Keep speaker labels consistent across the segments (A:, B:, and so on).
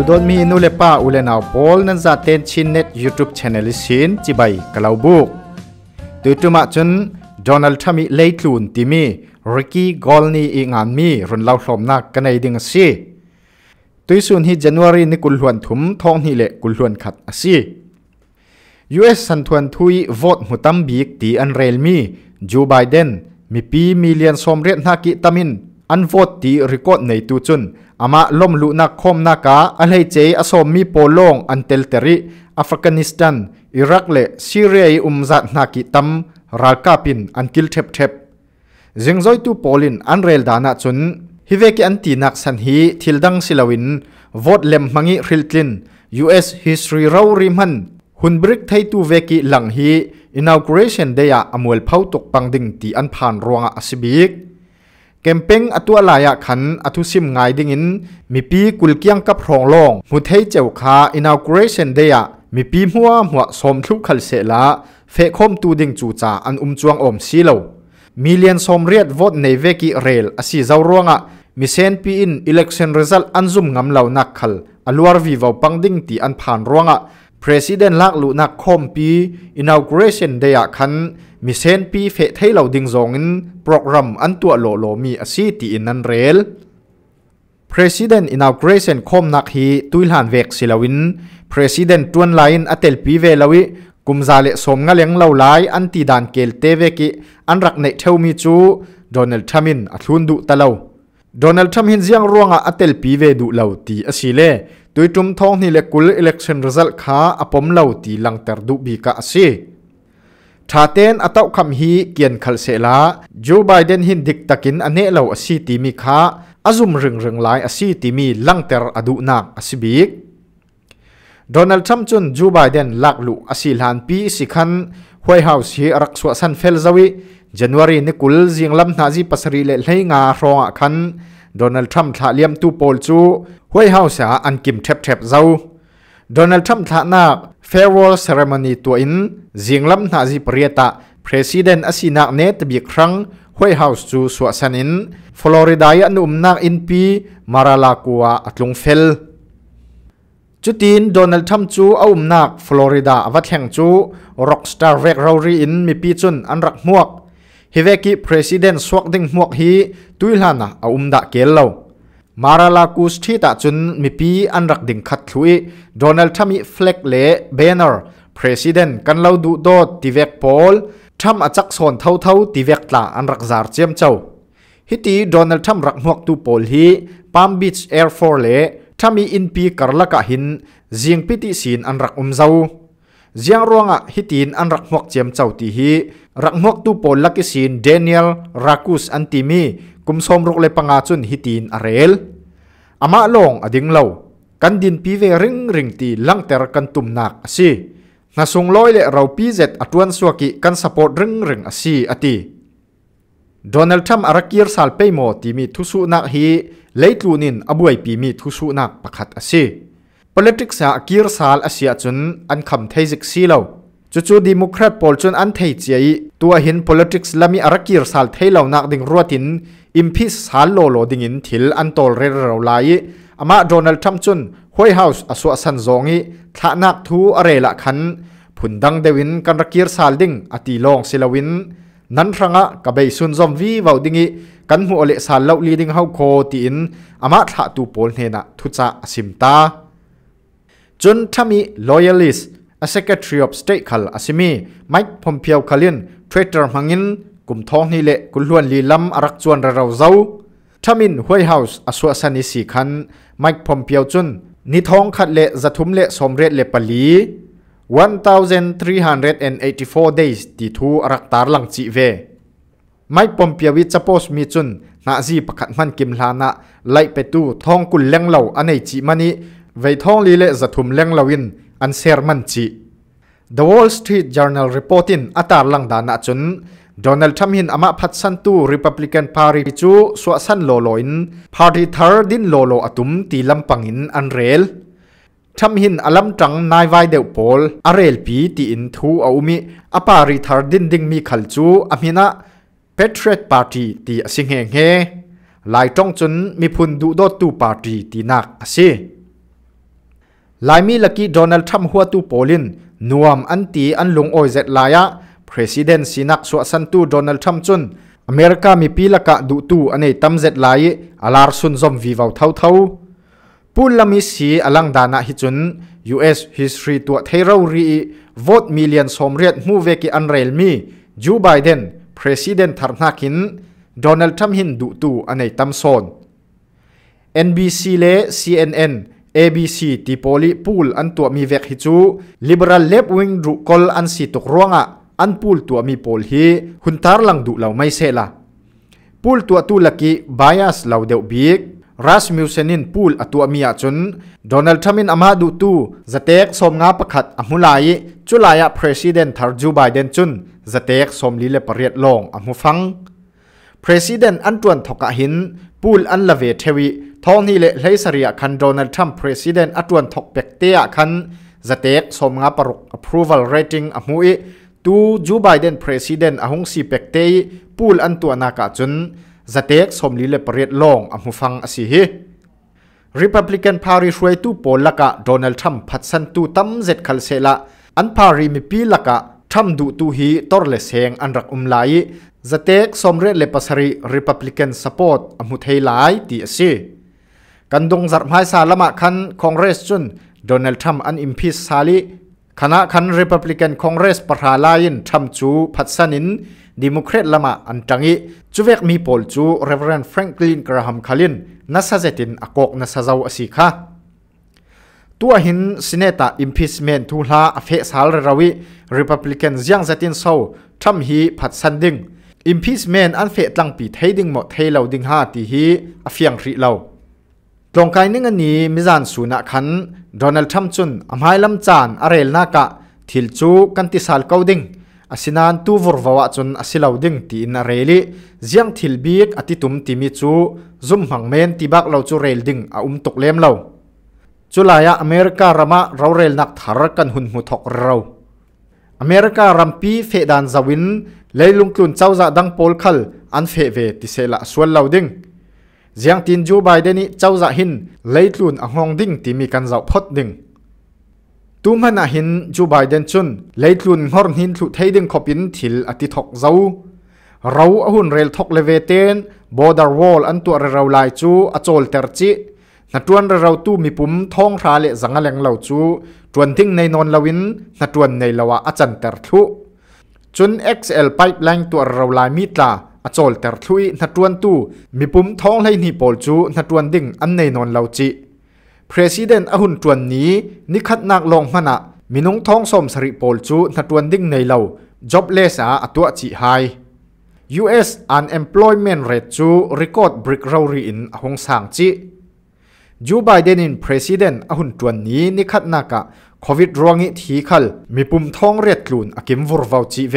A: ตุดอนมีนุเลป้าอุเลนเอาปอลนั้นจะเต้นชินเน็ตยูทูบชแนลชินจิบายกล่าวบุกตุตุมาจนดอนัลด์ทามิเลทูนตีมีริกกี้กอลนีอีงานมีรุนเล่าหลมนักกันในดิ่งสีตุยส่วนที่จันวารีนี่กุลหวนถุมท้องนี่แหละกุลหวนขัดสียูเอสันทวนทุยโหวตหุตัมบีกตีอันเรลมีจูไบเดนมีปีมิเลียนสมเรียนนักกิตามิน an vote ti record nei tu chun ama lom lu na khom na ka a lei che asom mi polong an tel teri afghanistan iraq le syria umzat na ki tam ralka pin an kil thep thep zingjoi tu polin an rel dana chun hiveki an ti nak san hi thildang silawin vote lem mangi riltlin us history rau riman hunbrik thai tu veki lang hi inauguration day a amul phau tok pangding ti an phan ruanga asibik เป็งอตัวลายขันอทุสิมไงดิ่งินมีปีกุลเกียงกับรองลงมุทัยเจ้าขาอินาคูเรชันเดียมีปีหัวหัวสมทุกขลเสลาเฟคมตูดิ่งจูจ่าอันอุ้มจวงอมสีเหลามีเลียนสมเรียดวอดในเวกิเรลอสีเจ้ารวงอ่ะมีเซนปีอินอิเล็กชันเรซัลอันซุมงำเหล่านักขลอลวาร์วีวาวปังดิ่งตีอันผ่านรวงอ่ะ president ลักลุนักคมปี inauguration เดียคันมิเซนปีเฟทให้เราดิงจงอินโปรแกรมอันตัวโลโลมีอาซีตีอินนันเรล president inauguration คมนักฮีตุยหานเวกสิลาวิน president ตวนไลน์อัตเตลปีเวลาวิกุมซาเลสมงะเลียงเลาไลอันตีดานเกลเตเวกิ อันรักในเทวมีจูโดนัลด์ทามินอัทุนดุตะเลา Donald Trump hin jiang ruanga atel pive du lauti asile tuitum thong ni le kul election result kha apom lauti langter du bi ka ase thaten atau kham hi kian khal se la Joe Biden hin dik takin ane lo asi ti mi kha azum ring ring lai asi ti mi langter adu na asibik Donald Trump chun Joe Biden lak lu asi lan pi sikhan White House hi rak swa san fel zawi January ni kul zing lam na ji pasari le nga Donald Trump thla liam tu pol chu White House a an kim tep tep zau Donald Trump thla na farewell ceremony to in zing lam na prieta president asina ne tabi khrang White House chu suasan in Florida ya nu umnak in pi Maralakua atlung fel chutin Donald Trump chu a umnak Florida heng cu rockstar vek rauri in mi pi chun an rak muak hi ve ki president swak ding muak hi tuilhana a umda kel lo Maralakus thi ta chun mi pi an rak ding khat thlui Donald Trump i flag le banner president kan lo du do tivek pol Trump achak son thau thau tivek tla an rak zar chem chau hi ti Donald tham rak nuak tu pol hi Palm Beach Air Force le Trump i in pi karlaka hin jing piti sin an rak um zau ziang ruanga hitin an rakmok chem chauti hi rakmok tu pol lakisin Daniel Rakus antimi kumsom ruk le panga chun hitin arel ama long ading lo kan din pi ve ring ring ti langter kan tumnak asi na sung loi le rau pi zet atuan suaki kan support ring ring asi ati Donald Trump arakir salpe mo ti mi thusu nak hi leitlunin abuai pi mi thusu nak pakhat asi politics ha k i r sal asia chun an kham theijik silo chu chu democrat pol chun an thei chei tua hin politics lami arakir sal theilo nak ding ruatin i m p i sal lo lo ding in thil an tol re ro lai ama donald trump chun white house asu asan zongi thla nak thu are la khan phundang dewin kan rakir sal ding ati long silawin nan ranga ka bei sun zom vi vào dingi kan mu ole sal lo leading hau kho ti in ama tha tu pol hena thu cha simta จนทามีลอ y a l i s t a secretary of state ขลอาซิมีไมค์พอมเพียวขลินเทรดเดอร์มังอินกลุ่มทองนี่เละกุลวนลีลำอรักจวนระเราเจ้าทามินห้วยเฮาส์อสวสันิสีคันไมค์พอมเพียวจุนนิทองขัดเละจะทุมเละสมเร็จเละปลี1,384 days ที่ทูรักตารังจีเวไมค์พอมเปียววิจะโพสมีจุนนาซีประกัดมันกิมลานะไล่ไปตู้ทองกุลเลงเหล่าอันไนจีมันีไว้ท้องลีเล่จะถุมเลงลาวินอันเซอร์มันจี The Wall Street Journal reporting อัตราลังดานาจุนโดนัลด์ทรัมป์หินอำมาตย์พัฒน์ตุริพับลิกันพารีจูสวัสดิ์ลอลอินพารีทาร์ดินลอลอัตุมตีลำปังอินอันเรลทรัมป์หินอัลลัมจังนายวายเดวพอลอารีเรลพีตีอินทูอาอุมิอัปปารีทาร์ดินดิ้งมีขัลจูอามินาเพทริกพาร์ตีตีสิงเฮงเฮ หลายจงจุนมีพุนดูโดตูพาร์ตีตีนักอาซีลายมีลักีโดนัลด์ทรัมป์หัวตูโปลินนวมอันตีอันลงโอยเซตดลายะ p r e s i d e n สินักสวัสันตูโดนัลด์ทรัมป์จุนอเมริกามีปีละกะดูตูอันในตั้มเซตดลายอลาร์ซุนซอมวีวาวเท่าเท่าปุลามิสีอัลังดานาฮิจุน US history ตัวเทรารีโวตมิเลียนสมเรียดมูเวกิอันเรลมีจูไบเดนปร e s i น e n t ทาร์นักินโดนัลด์ทรัมป์หินดูตูอันในตั้มโซน NBC และ CNN เ ABC ตีโพลีปูลอันตัวมีเวกฮิจูลิเบ r a l left วิง g รุกลอันสิตุกร่วงอะอันพูลตัวมีโพลฮีหุนทาร์ลังดูเราไม่เสละพูลตัวตุลกีาย a s เราเดวบีกรัสมิวเซนินพูลอันตัวมีอาจนโดนัลด์ทรัมป์อามาดูตูจะเตกสมงาประคัตอัมุลายจุลายะประธานทาร์จูไบเดนจุนจะเตกสมลีเลปเรียดลงอัมุฟังประธานอันตัวนทกหินพูลอันลาเวทวีทองนี่เละเลยสรียคันโดนัลด์ทรัมป์ประธานอัตวันทกเปกเตียคันจะเตกสมงาปรุก approval rating อมุยตูจูไบเดนประธานอหงสีเปกเตยปูลอันตัวนักจุนจะเตกสมลิเลปเรียดลงอมุฟังอสิฮี Republican Party ช่วยตู้ปลักะโดนัลด์ทรัมป์พัดสันตูตั้มเจ็ดคัลเซละอันพารีมีปีลักะทรัมดูตู้ฮีตอร์เลเซงอันรักอุมไลจะเตกสมเรเลปัสรี Republican support อมุเทไลตีอสิกันดงสัตว์ไม้สาละมาคันคองเรสจุนโดนัลด์ทรัมป์อันอิมพีซาลีคณะคันรีพับลิกันคองเรสประหานาธินทรัมป์จูพัฒนินดิโมแครตละมาอันจังอีจูเวกมีพอลจูเรเวรนแฟรงคลินกราฮัมคาลินนัสเซตินอากกนัสซาวอสิ่าตัวหินสินเนตาอิมพิสเมนทูลาเฟสฮัลราวิรีพับลิกันยังเซตินเซาทรัมป์ฮีพัฒนดิงอิมพิสเมนอันเฟตลังปีเทดิงหมดเทเลาดิงฮาตีฮีอเฟียงริเลาตรงก่ยนึงอันนี้มิจานสูนักขันโดนัลด์ทรัมป์จุนอเมริกาจานอาเรลนากะทิลจูกันติสัลกาวดิงอาศินันตูวอร์วาวะจุนอาศิลาวดิงตีนเรลิเจียงทิลบีกอติตุมติมิจู z ุ o มหังเมนติบักเราจูเรลดิงอาอุมตกเลมเราจุลายะอเมริการามะเราเรลนักทารกันหุ่นหุทอกเราอเมริการัมปีเฟดานซาวินเลยลุงกุนเจ้าจะดังโพลคัลอันเฟเวติเซลาส่วนเราดิงจียงตินจูไบเดนิเจ้าจะหินเลยลุนอหงดิ้งที่มีการจับพดดิ่งตูมันะหินจูไบเดนชุนเลยลุนฮอร์หินสุดท้ายดิ่งขบินทิลอติทกเจ้าเราอาหุ่นเรลทกเลเวเตนบอดาร์วอลอันตัวเราลายจูอจโอลเตอร์จีนัดวนเราตู้มีปุ่มท้องราเลสังเลงเหล่าจูตรวนทิ้งในนนลาวินนัดวนในลาวะอาจารย์เตอร์ทุจน XL ไปแปลงตัวเราลายมีตาอจอลเตอร์ทุยนัดรวนตู้มีปุ่มท้องไหลนีปอลจูนัดรวนดิ่งอันในนอนเลาจิเพรสิดเนนอหุ่นตรวนนี้ นิคัดนักลงมนะมีนงท้องสมสริปอลจูนัดรวนดิ่งในเลาจบเลสอาอตัวจิไฮ US unemployment rate จู record break เรารีอนหงสังจิยูไบเดนิน president อหุ่นตรวนนี้นิคัดนักะ covid รวงอิทีคัลมีปุ่มท้องเรียดลุนอกิมวุร์วาวจิเว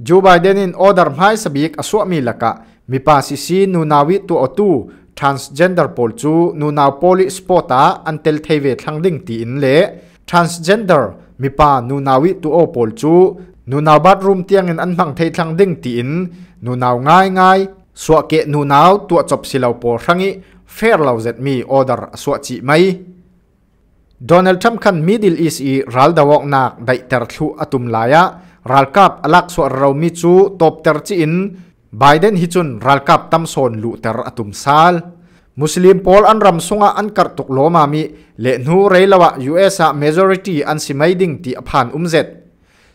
A: Joe Bidenin order mai sabiak aswa mi laka mipa sisi nunawi tu otu transgender pol chu nunaw poli spota antel theive thangding ti in le transgender mipa nunawi tu o pol chu nunaw bathroom tiang in anhmang thei thangding ti in nunaw ngai ngai swa ke nunaw tu chop silau por rangi fair lo zet mi order aswa chi mai Donald Trump khan Middle East i raldawok nak dai ter thu atum laya รัลกับลักสวรเรามิจูตบเตอร์จีนไบเดนฮิจุนรัลกับตัมโซนลุเตอร์อตุมซาลมุสลิมพอลอันรำสงะอันกัดตกโลมามีเลนูเรลวะยูเอสอาเมเจอริตี้อันสิไมดิงตี่ผ่านอุมเซ็ด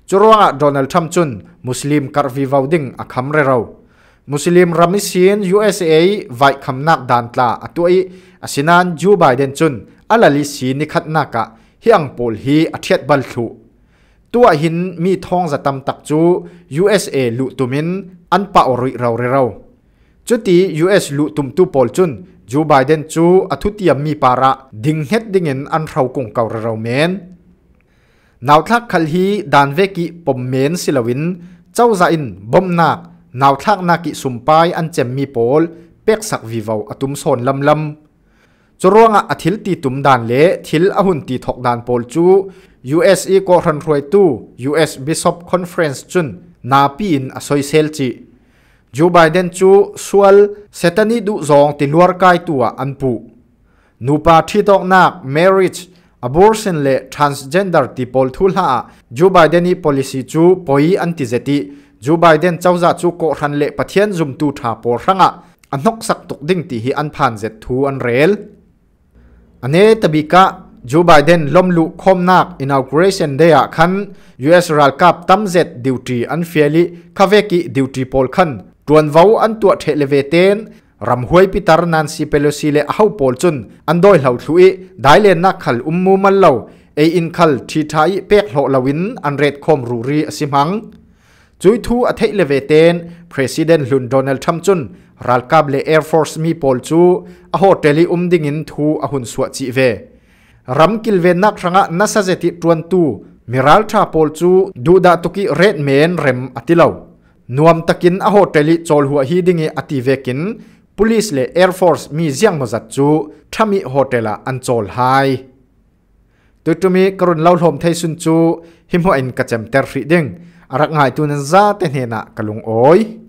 A: จรวงโดนัลด์ทรัมป์จุนมุสลิมกัดวิวาวดิงอักคำเรเรามุสลิมรัมิเซียน USA ไว้คำนักดานตลาอตัวอีอาศินันจูไบเดนจุนอัลลิซีนิคัดนักะเฮียงพอลฮีอเทียตบัลทุตัวหินมีทองจะตำตักจู USA ลุตุมินอันปะอริเราเร่าจุดที่ US ลุตุมตูปอลจุนจูไบเดนจูอทุติยมมีปาระดิงเฮ็ดดิงเงินอันเรากงเกาเราเมนนาวทักคัลฮีดานเวกิปมเมนสิลวิน เจ้าใจบอมนักนาวทักนากิสุมปายอันเจมมีโปลเป็กสักวิวาวอตุมโซนลำลำจรวงอาทิลตีตุมดานเละทิลอหุนตีถกดานโปลจู USE ก็รันรวยตู้ US Bishop Conference จุน นาปีนอสอยเซลจีจูไบเดนจูสวลเซตันีดูจองติลวรกายตัวอันปูนูปาที่ตอกนัก marriage abortion และ transgender ตีโปลทุลหาจูไบเดนี policy จูปอยอันติเจติจูไบเดนเจ้าจ่าจูก็รันเละปะเทียนจุมตูถาโปรังอ่ะอันนกสักตกดิ่งตีฮีอันผ่านเจตทูอันเรลันเนตบิกะจูไบเดนล้มลุคมนาก inauguration เดียคัน US World Cup ตั้มเจ็ดดิวตีอันเฟลิคาเวกิดิวตีโพลคันตวนวาอันตัวเทเลเวเตนรำหวยปิตารนานซีเปโลซีเลอาหาโพลจุนอันโดยเลาทุอิไดเลนักัลอุมมูมัลเออินคัลทีทเปกโลจุยทูอเทศเลเวเตน President ลุนโดนัลทัมจุนรัลกับเลเอร์ฟอร์สมีปอลจูอาโหเตลีอุมดิงินทูอาหุนสวจีเวรัมกิลเวนักรังะนัสเซติตวนตูมิราลทาปลจูดูดาตุกิเรดเมนเรมอติลนวมตกินอโเลีจลัวฮีดิงอติเวกิน Air Force mi z i a n z a t chu thami hotela anchol hai tu tumi karun lawhlom t h a i s arak ngai tunin za te hne na kalung oi